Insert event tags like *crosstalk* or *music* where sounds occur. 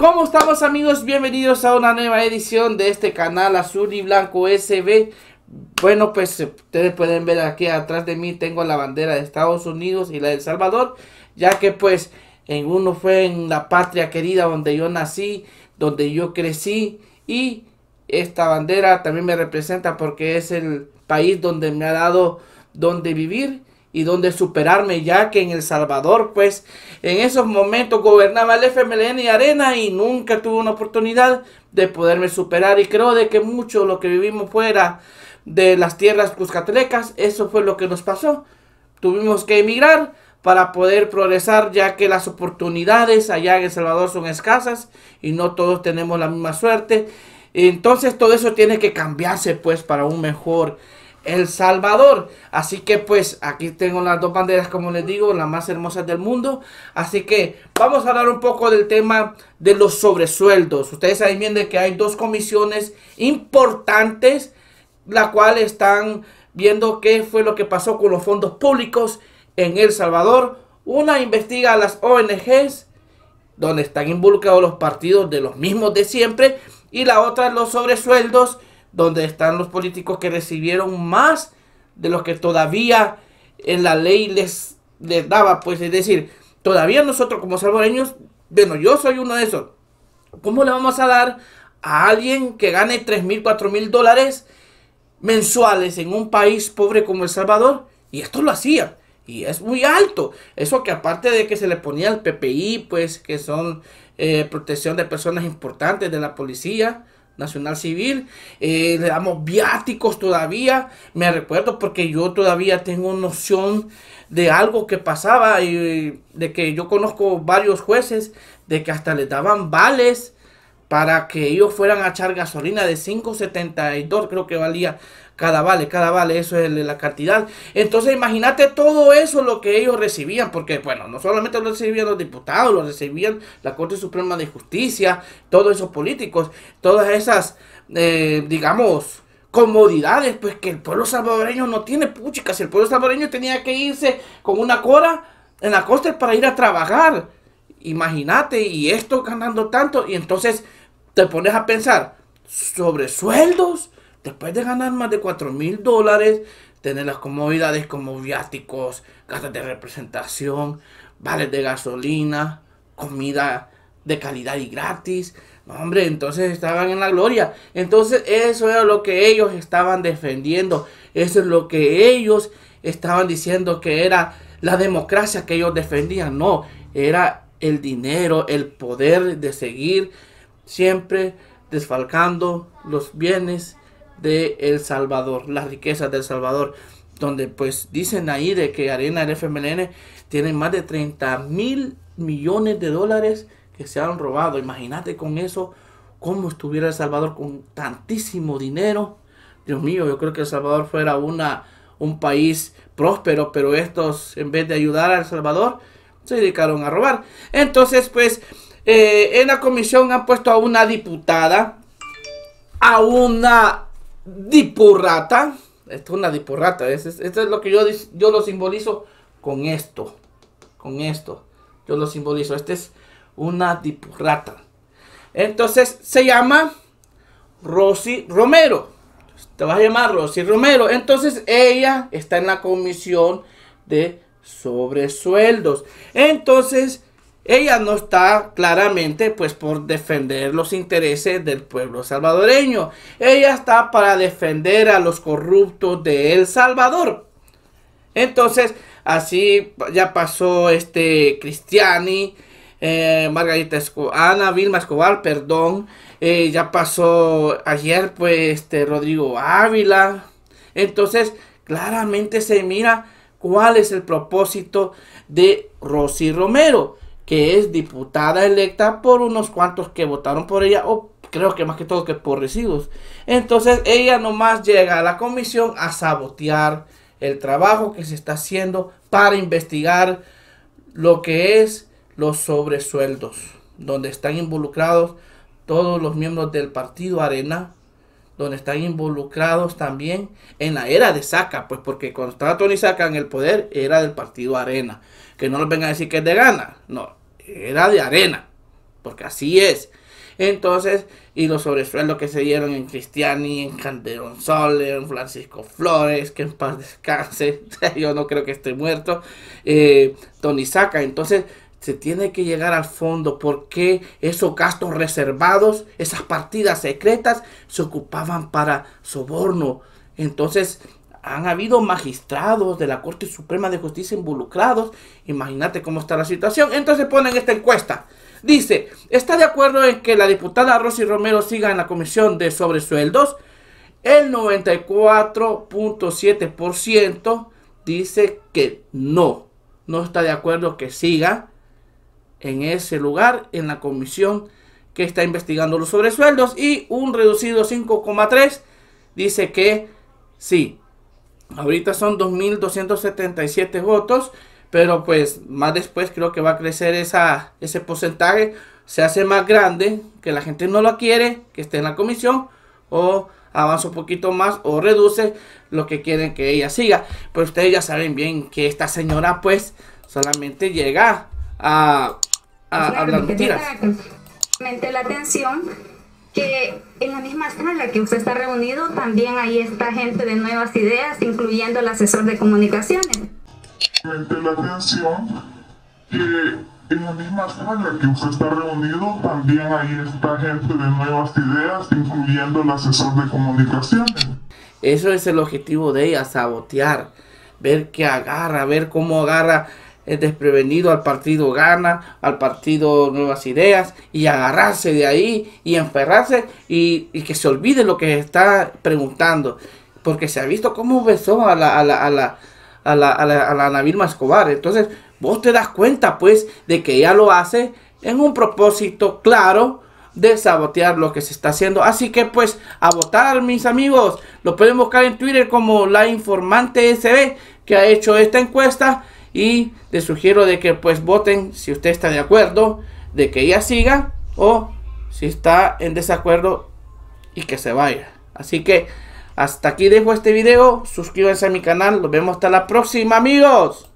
¿Cómo estamos amigos? Bienvenidos a una nueva edición de este canal Azul y Blanco SB. Bueno, pues eh, ustedes pueden ver aquí atrás de mí tengo la bandera de Estados Unidos y la de El Salvador, ya que pues en uno fue en la patria querida donde yo nací, donde yo crecí y esta bandera también me representa porque es el país donde me ha dado donde vivir y donde superarme, ya que en El Salvador, pues, en esos momentos gobernaba el FMLN y Arena y nunca tuve una oportunidad de poderme superar. Y creo de que mucho lo que vivimos fuera de las tierras cuscatlecas, eso fue lo que nos pasó. Tuvimos que emigrar para poder progresar, ya que las oportunidades allá en El Salvador son escasas y no todos tenemos la misma suerte. Entonces todo eso tiene que cambiarse, pues, para un mejor el Salvador. Así que pues aquí tengo las dos banderas, como les digo, las más hermosas del mundo. Así que vamos a hablar un poco del tema de los sobresueldos. Ustedes saben bien de que hay dos comisiones importantes, la cual están viendo qué fue lo que pasó con los fondos públicos en El Salvador. Una investiga a las ONGs, donde están involucrados los partidos de los mismos de siempre, y la otra los sobresueldos donde están los políticos que recibieron más de los que todavía en la ley les, les daba. Pues es decir, todavía nosotros como salvadoreños, bueno, yo soy uno de esos. ¿Cómo le vamos a dar a alguien que gane 3.000, mil, dólares mensuales en un país pobre como El Salvador? Y esto lo hacía. Y es muy alto. Eso que aparte de que se le ponía el PPI, pues que son eh, protección de personas importantes de la policía, Nacional Civil, eh, le damos viáticos todavía, me recuerdo porque yo todavía tengo noción de algo que pasaba y de que yo conozco varios jueces, de que hasta les daban vales para que ellos fueran a echar gasolina de 5.72, creo que valía cada vale, cada vale, eso es la cantidad. Entonces imagínate todo eso lo que ellos recibían, porque bueno, no solamente lo recibían los diputados, lo recibían la Corte Suprema de Justicia, todos esos políticos, todas esas, eh, digamos, comodidades, pues que el pueblo salvadoreño no tiene puchicas el pueblo salvadoreño tenía que irse con una cola en la costa para ir a trabajar, imagínate, y esto ganando tanto, y entonces te pones a pensar sobre sueldos, después de ganar más de 4 mil dólares, tener las comodidades como viáticos, gastos de representación, vales de gasolina, comida de calidad y gratis. hombre, entonces estaban en la gloria. Entonces eso era lo que ellos estaban defendiendo. Eso es lo que ellos estaban diciendo que era la democracia que ellos defendían. No, era el dinero, el poder de seguir siempre desfalcando los bienes de El Salvador, las riquezas de El Salvador, donde pues dicen ahí de que Arena el FMLN tienen más de 30 mil millones de dólares que se han robado. Imagínate con eso, cómo estuviera El Salvador con tantísimo dinero. Dios mío, yo creo que El Salvador fuera una, un país próspero, pero estos en vez de ayudar a El Salvador, se dedicaron a robar. Entonces, pues, eh, en la comisión han puesto a una diputada, a una dipurrata, Esto es una dipurrata, esto es lo que yo, yo lo simbolizo con esto. Con esto. Yo lo simbolizo. Esta es una dipurrata, Entonces se llama Rosy Romero. Te vas a llamar Rosy Romero. Entonces ella está en la comisión de sobresueldos. Entonces ella no está claramente pues por defender los intereses del pueblo salvadoreño. Ella está para defender a los corruptos de El Salvador. Entonces, así ya pasó este Cristiani, eh, Margarita Escobar, Ana Vilma Escobar, perdón. Eh, ya pasó ayer pues este Rodrigo Ávila. Entonces, claramente se mira cuál es el propósito de Rosy Romero que es diputada electa por unos cuantos que votaron por ella o creo que más que todo que por residuos. Entonces ella nomás llega a la comisión a sabotear el trabajo que se está haciendo para investigar lo que es los sobresueldos, donde están involucrados todos los miembros del partido Arena, donde están involucrados también en la era de Saca, pues porque cuando estaba Tony Saca en el poder era del partido Arena, que no nos vengan a decir que es de gana, no, era de arena, porque así es. Entonces, y los sobresueldos que se dieron en Cristiani, en Candelón Soler, en Francisco Flores, que en paz descanse, *laughs* yo no creo que esté muerto, eh, Tony Saca. Entonces, se tiene que llegar al fondo porque esos gastos reservados, esas partidas secretas, se ocupaban para soborno. Entonces, han habido magistrados de la Corte Suprema de Justicia involucrados. Imagínate cómo está la situación. Entonces ponen esta encuesta. Dice, ¿está de acuerdo en que la diputada Rosy Romero siga en la comisión de sobresueldos? El 94.7% dice que no, no está de acuerdo que siga en ese lugar, en la comisión que está investigando los sobresueldos. Y un reducido 5,3% dice que sí. Ahorita son 2.277 votos, pero pues más después creo que va a crecer esa, ese porcentaje, se hace más grande, que la gente no lo quiere, que esté en la comisión o avanza un poquito más o reduce lo que quieren que ella siga. Pues ustedes ya saben bien que esta señora pues solamente llega a, a hablar mentiras. la atención en la que usted está reunido, también ahí está gente de nuevas ideas, incluyendo el asesor de comunicaciones. la atención que en la misma sala que usted está reunido, también ahí está gente de nuevas ideas, incluyendo el asesor de comunicaciones. Eso es el objetivo de ella, sabotear, ver qué agarra, ver cómo agarra es desprevenido, al partido gana, al partido nuevas ideas, y agarrarse de ahí y enferrarse y, que se olvide lo que está preguntando. Porque se ha visto cómo besó a la, a la, a la, a la, a la, a la Navilma Escobar. Entonces, vos te das cuenta, pues, de que ella lo hace en un propósito claro de sabotear lo que se está haciendo. Así que pues a votar mis amigos. Lo pueden buscar en Twitter como la informante SB que ha hecho esta encuesta y les sugiero de que pues voten si usted está de acuerdo de que ella siga o si está en desacuerdo y que se vaya. Así que hasta aquí dejo este video, suscríbanse a mi canal, nos vemos hasta la próxima amigos.